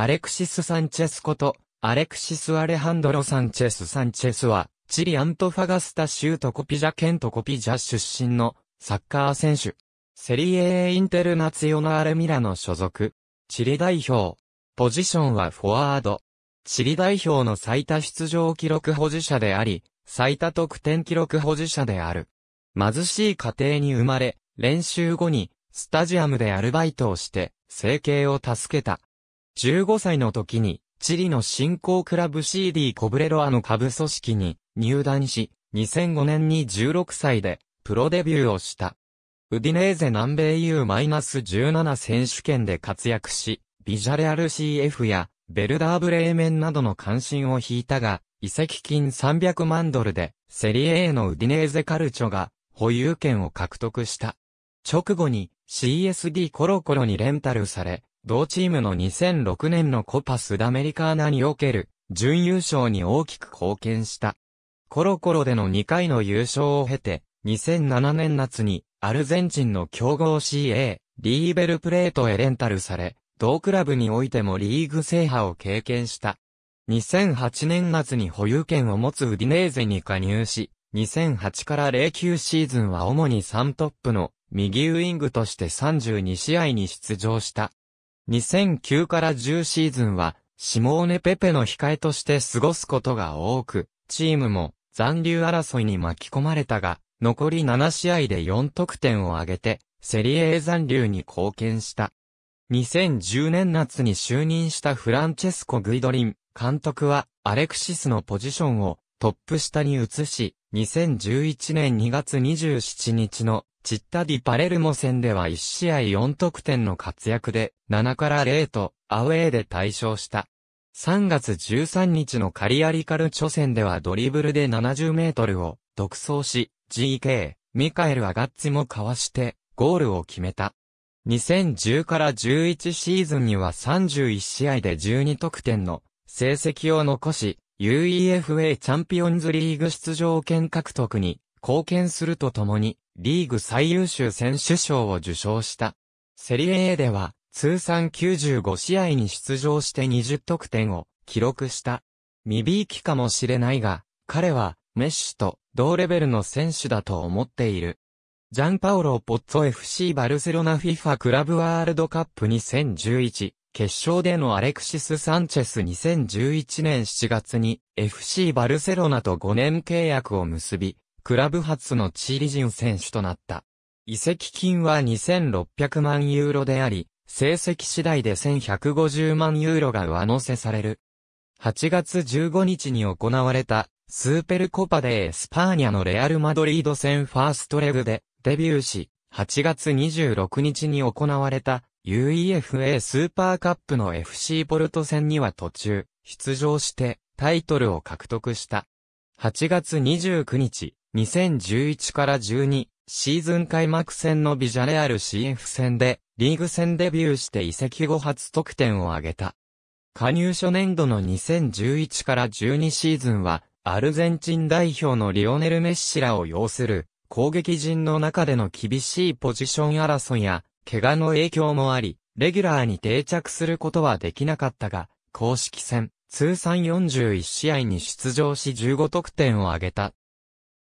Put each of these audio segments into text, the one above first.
アレクシス・サンチェスこと、アレクシス・アレハンドロ・サンチェス・サンチェスは、チリ・アントファガスタ州トコピジャ県トコピジャ出身のサッカー選手。セリエインテルナツヨナアレ・ミラの所属。チリ代表。ポジションはフォワード。チリ代表の最多出場記録保持者であり、最多得点記録保持者である。貧しい家庭に生まれ、練習後に、スタジアムでアルバイトをして、生計を助けた。15歳の時に、チリの新興クラブ CD コブレロアの下部組織に入団し、2005年に16歳でプロデビューをした。ウディネーゼ南米 U-17 選手権で活躍し、ビジャレアル CF やベルダーブレーメンなどの関心を引いたが、移籍金300万ドルでセリエ A のウディネーゼカルチョが保有権を獲得した。直後に CSD コロコロにレンタルされ、同チームの2006年のコパスダメリカーナにおける準優勝に大きく貢献した。コロコロでの2回の優勝を経て、2007年夏にアルゼンチンの強豪 CA、リーベルプレートへレンタルされ、同クラブにおいてもリーグ制覇を経験した。2008年夏に保有権を持つウディネーゼに加入し、2008から09シーズンは主に3トップの右ウイングとして32試合に出場した。2009から10シーズンは、シモーネ・ペペの控えとして過ごすことが多く、チームも残留争いに巻き込まれたが、残り7試合で4得点を挙げて、セリエ A 残留に貢献した。2010年夏に就任したフランチェスコ・グイドリン、監督はアレクシスのポジションをトップ下に移し、2011年2月27日のチッタディ・パレルモ戦では1試合4得点の活躍で、7から0と、アウェーで対象した。3月13日のカリアリカル初戦ではドリブルで70メートルを独走し、GK、ミカエル・アガッツもかわして、ゴールを決めた。2010から11シーズンには31試合で12得点の成績を残し、UEFA チャンピオンズリーグ出場権獲得に貢献するとともに、リーグ最優秀選手賞を受賞した。セリエ A では、通算95試合に出場して20得点を記録した。未びいきかもしれないが、彼はメッシュと同レベルの選手だと思っている。ジャンパオロ・ポッツォ FC バルセロナ FIFA クラブワールドカップ2011決勝でのアレクシス・サンチェス2011年7月に FC バルセロナと5年契約を結び、クラブ初のチリ人選手となった。移籍金は2600万ユーロであり、成績次第で1150万ユーロが上乗せされる。8月15日に行われたスーペルコパでエスパーニャのレアル・マドリード戦ファーストレグでデビューし、8月26日に行われた UEFA スーパーカップの FC ポルト戦には途中出場してタイトルを獲得した。8月29日、2011から12シーズン開幕戦のビジャレアル CF 戦でリーグ戦デビューして移籍後初得点を挙げた。加入初年度の2011から12シーズンはアルゼンチン代表のリオネル・メッシらを擁する攻撃陣の中での厳しいポジション争いや怪我の影響もあり、レギュラーに定着することはできなかったが、公式戦、通算41試合に出場し15得点を挙げた。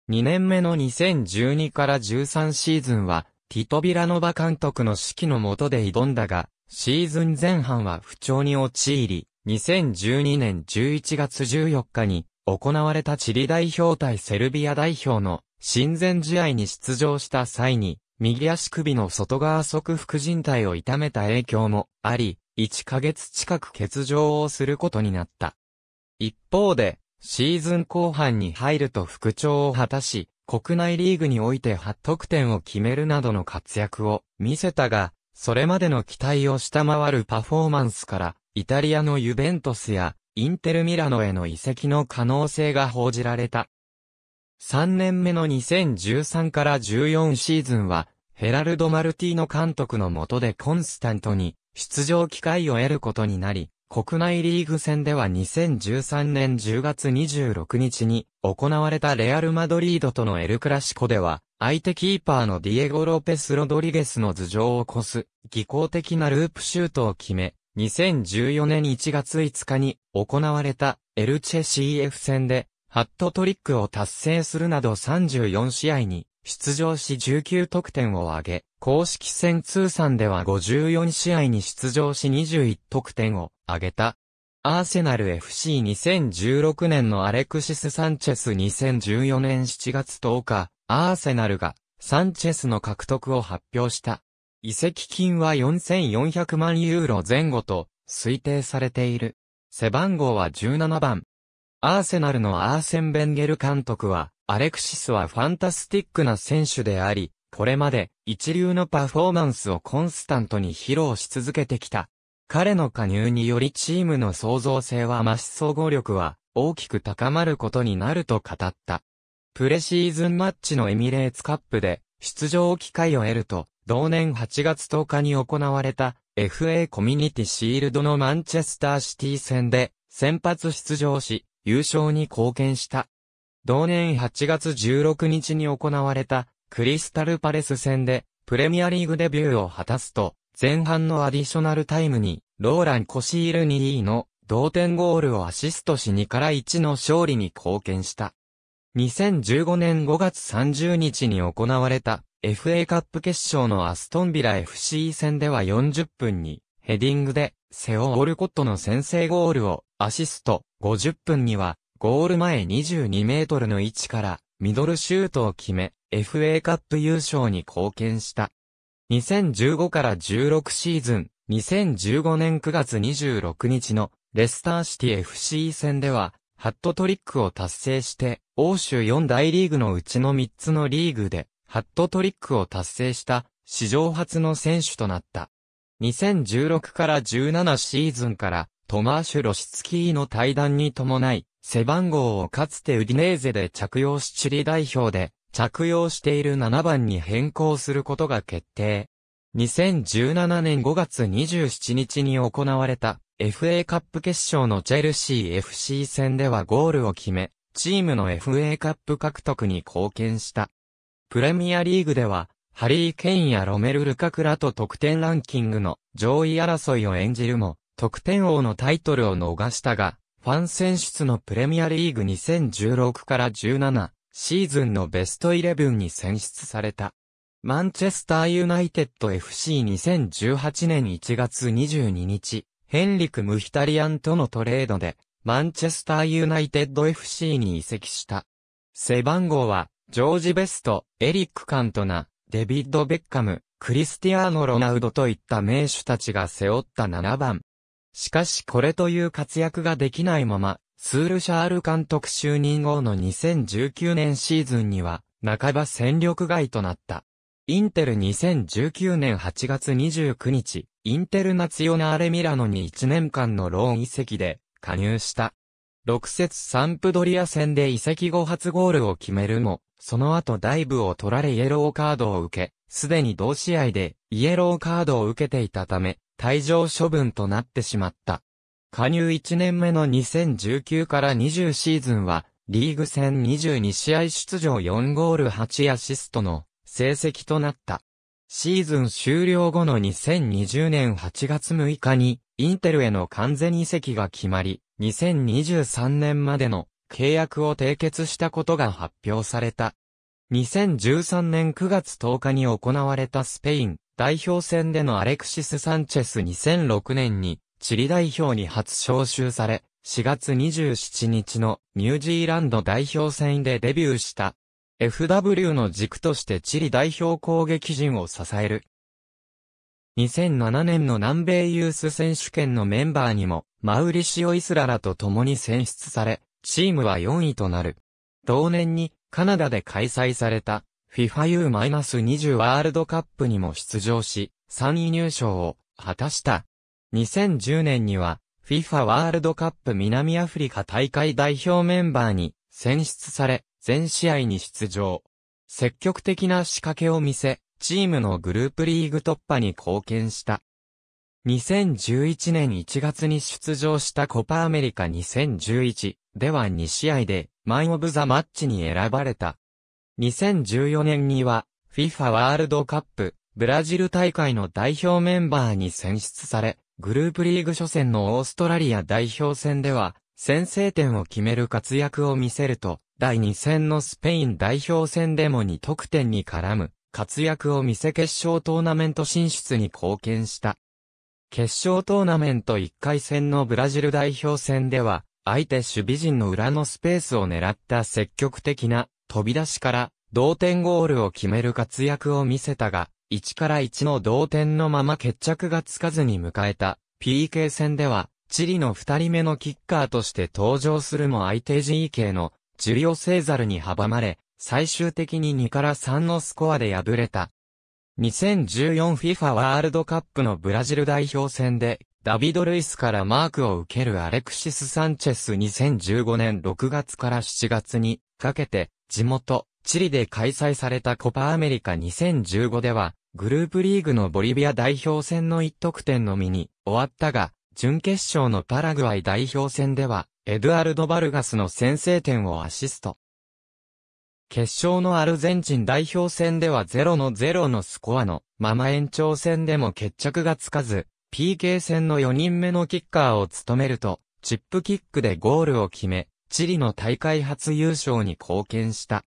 2年目の2012から13シーズンは、ティト・ビラノバ監督の指揮の下で挑んだが、シーズン前半は不調に陥り、2012年11月14日に行われたチリ代表対セルビア代表の親善試合に出場した際に、右足首の外側側副靭帯を痛めた影響もあり、1ヶ月近く欠場をすることになった。一方で、シーズン後半に入ると復調を果たし、国内リーグにおいて8得点を決めるなどの活躍を見せたが、それまでの期待を下回るパフォーマンスから、イタリアのユベントスやインテルミラノへの移籍の可能性が報じられた。3年目の2013から14シーズンは、ヘラルド・マルティーノ監督の下でコンスタントに出場機会を得ることになり、国内リーグ戦では2013年10月26日に行われたレアル・マドリードとのエル・クラシコでは、相手キーパーのディエゴ・ロペス・ロドリゲスの頭上を越す、技巧的なループシュートを決め、2014年1月5日に行われたエルチェ CF 戦で、ハットトリックを達成するなど34試合に出場し19得点を挙げ、公式戦通算では54試合に出場し21得点を挙げた。アーセナル FC2016 年のアレクシス・サンチェス2014年7月10日、アーセナルがサンチェスの獲得を発表した。移籍金は4400万ユーロ前後と推定されている。背番号は17番。アーセナルのアーセン・ベンゲル監督は、アレクシスはファンタスティックな選手であり、これまで一流のパフォーマンスをコンスタントに披露し続けてきた。彼の加入によりチームの創造性は増し総合力は大きく高まることになると語った。プレシーズンマッチのエミレーツカップで出場機会を得ると、同年8月10日に行われた FA コミュニティシールドのマンチェスターシティ戦で先発出場し優勝に貢献した。同年8月16日に行われたクリスタルパレス戦でプレミアリーグデビューを果たすと前半のアディショナルタイムに、ローラン・コシール2 e の同点ゴールをアシストし2から1の勝利に貢献した。2015年5月30日に行われた FA カップ決勝のアストンビラ FC 戦では40分にヘディングでセオ・オルコットの先制ゴールをアシスト50分にはゴール前22メートルの位置からミドルシュートを決め FA カップ優勝に貢献した。2015から16シーズン、2015年9月26日のレスターシティ FC 戦では、ハットトリックを達成して、欧州4大リーグのうちの3つのリーグで、ハットトリックを達成した、史上初の選手となった。2016から17シーズンから、トマーシュ・ロシツキーの対談に伴い、背番号をかつてウディネーゼで着用しチリ代表で、着用している7番に変更することが決定。2017年5月27日に行われた FA カップ決勝のチェルシー FC 戦ではゴールを決め、チームの FA カップ獲得に貢献した。プレミアリーグでは、ハリー・ケインやロメル・ルカクラと得点ランキングの上位争いを演じるも、得点王のタイトルを逃したが、ファン選出のプレミアリーグ2016から17、シーズンのベストイレブンに選出された。マンチェスターユナイテッド FC2018 年1月22日、ヘンリク・ムヒタリアンとのトレードで、マンチェスターユナイテッド FC に移籍した。背番号は、ジョージ・ベスト、エリック・カントナ、デビッド・ベッカム、クリスティアーノ・ロナウドといった名手たちが背負った7番。しかしこれという活躍ができないまま、スールシャール監督就任後の2019年シーズンには、半ば戦力外となった。インテル2019年8月29日、インテルナツヨナーレミラノに1年間のローン移籍で加入した。6節サンプドリア戦で移籍後初ゴールを決めるも、その後ダイブを取られイエローカードを受け、すでに同試合でイエローカードを受けていたため、退場処分となってしまった。加入1年目の2019から20シーズンは、リーグ戦22試合出場4ゴール8アシストの成績となった。シーズン終了後の2020年8月6日に、インテルへの完全移籍が決まり、2023年までの契約を締結したことが発表された。2013年9月10日に行われたスペイン代表戦でのアレクシス・サンチェス2006年にチリ代表に初招集され、4月27日のニュージーランド代表戦でデビューした。FW の軸としてチリ代表攻撃陣を支える。2007年の南米ユース選手権のメンバーにも、マウリシオ・イスララと共に選出され、チームは4位となる。同年に、カナダで開催された、FIFA U-20 ワールドカップにも出場し、3位入賞を果たした。2010年には FIFA ワールドカップ南アフリカ大会代表メンバーに選出され、全試合に出場。積極的な仕掛けを見せ、チームのグループリーグ突破に貢献した。2011年1月に出場したコパアメリカ2011では2試合でマン・オブ・ザ・マッチに選ばれた。2014年には FIFA ワールドカップブラジル大会の代表メンバーに選出され、グループリーグ初戦のオーストラリア代表戦では、先制点を決める活躍を見せると、第2戦のスペイン代表戦でも2得点に絡む活躍を見せ決勝トーナメント進出に貢献した。決勝トーナメント1回戦のブラジル代表戦では、相手守備陣の裏のスペースを狙った積極的な飛び出しから同点ゴールを決める活躍を見せたが、1から1の同点のまま決着がつかずに迎えた PK 戦では、チリの二人目のキッカーとして登場するも相手 GK のジュリオ・セーザルに阻まれ、最終的に2から3のスコアで敗れた。2014FIFA ワールドカップのブラジル代表戦で、ダビド・ルイスからマークを受けるアレクシス・サンチェス2015年6月から7月にかけて、地元、チリで開催されたコパアメリカ2015では、グループリーグのボリビア代表戦の一得点のみに終わったが、準決勝のパラグアイ代表戦では、エドゥアルド・バルガスの先制点をアシスト。決勝のアルゼンチン代表戦では0の0のスコアのまま延長戦でも決着がつかず、PK 戦の4人目のキッカーを務めると、チップキックでゴールを決め、チリの大会初優勝に貢献した。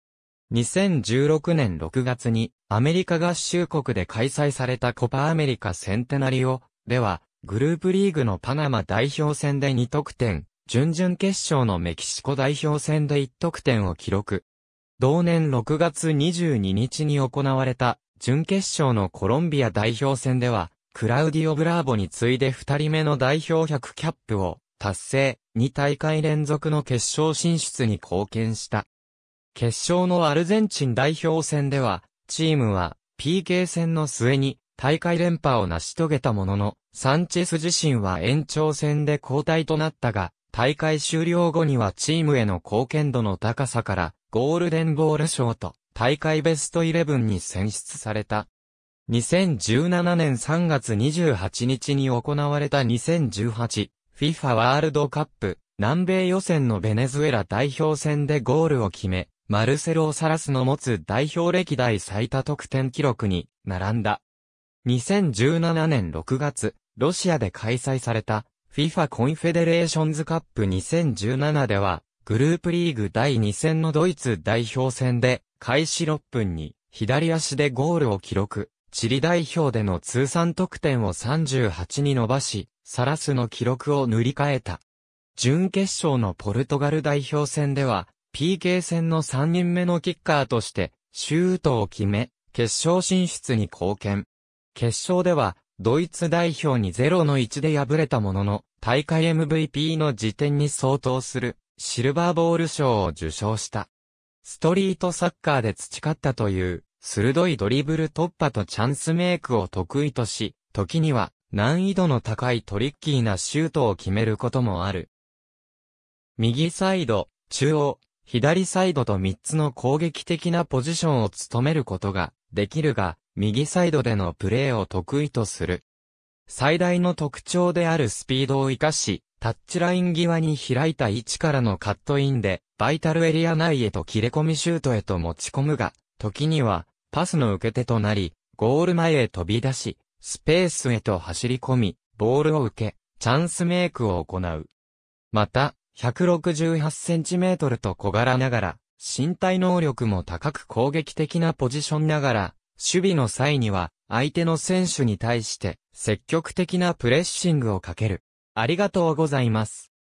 2016年6月にアメリカ合衆国で開催されたコパアメリカセンテナリオではグループリーグのパナマ代表戦で2得点、準々決勝のメキシコ代表戦で1得点を記録。同年6月22日に行われた準決勝のコロンビア代表戦ではクラウディオ・ブラーボに次いで2人目の代表100キャップを達成、2大会連続の決勝進出に貢献した。決勝のアルゼンチン代表戦では、チームは PK 戦の末に大会連覇を成し遂げたものの、サンチェス自身は延長戦で交代となったが、大会終了後にはチームへの貢献度の高さから、ゴールデンボール賞と大会ベストイレブンに選出された。2017年3月28日に行われた 2018FIFA ワールドカップ南米予選のベネズエラ代表戦でゴールを決め、マルセロ・サラスの持つ代表歴代最多得点記録に並んだ。2017年6月、ロシアで開催された FIFA コンフェデレーションズカップ2017では、グループリーグ第2戦のドイツ代表戦で、開始6分に左足でゴールを記録。チリ代表での通算得点を38に伸ばし、サラスの記録を塗り替えた。準決勝のポルトガル代表戦では、PK 戦の3人目のキッカーとして、シュートを決め、決勝進出に貢献。決勝では、ドイツ代表に0の1で敗れたものの、大会 MVP の時点に相当する、シルバーボール賞を受賞した。ストリートサッカーで培ったという、鋭いドリブル突破とチャンスメイクを得意とし、時には難易度の高いトリッキーなシュートを決めることもある。右サイド、中央、左サイドと3つの攻撃的なポジションを務めることができるが、右サイドでのプレーを得意とする。最大の特徴であるスピードを活かし、タッチライン際に開いた位置からのカットインで、バイタルエリア内へと切れ込みシュートへと持ち込むが、時には、パスの受け手となり、ゴール前へ飛び出し、スペースへと走り込み、ボールを受け、チャンスメイクを行う。また、168cm と小柄ながら、身体能力も高く攻撃的なポジションながら、守備の際には、相手の選手に対して、積極的なプレッシングをかける。ありがとうございます。